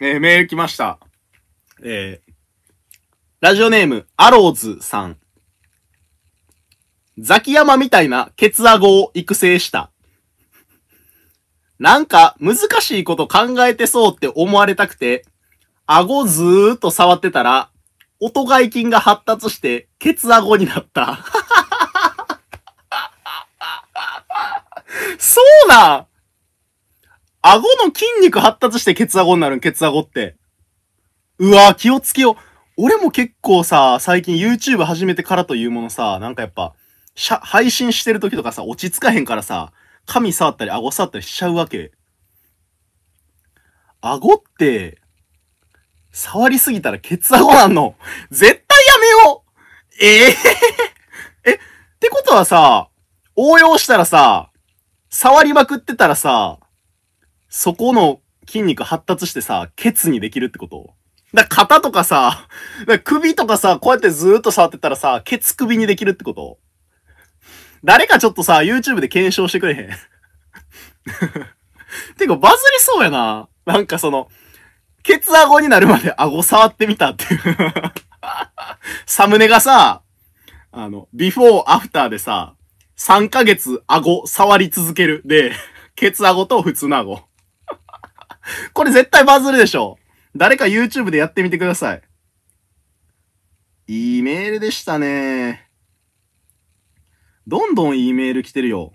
えー、メール来ました。えー、ラジオネーム、アローズさん。ザキヤマみたいなケツアゴを育成した。なんか難しいこと考えてそうって思われたくて、顎ずーっと触ってたら、音外筋が発達して、ケツアゴになった。そうなん顎の筋肉発達してケツ顎になるん、ケツ顎って。うわぁ、気をつけよう。俺も結構さ、最近 YouTube 始めてからというものさ、なんかやっぱ、しゃ、配信してる時とかさ、落ち着かへんからさ、髪触ったり顎触ったりしちゃうわけ。顎って、触りすぎたらケツ顎なんの。絶対やめようええーえ、ってことはさ、応用したらさ、触りまくってたらさ、そこの筋肉発達してさ、ケツにできるってことだ肩とかさ、か首とかさ、こうやってずーっと触ってたらさ、ケツ首にできるってこと誰かちょっとさ、YouTube で検証してくれへん てか、バズりそうやな。なんかその、ケツ顎になるまで 顎触ってみたっていう サムネがさ、あの、ビフォーアフターでさ、3ヶ月顎触り続ける。で、ケツ顎と普通の顎。これ絶対バズるでしょ。誰か YouTube でやってみてください。いいメールでしたね。どんどんいいメール来てるよ。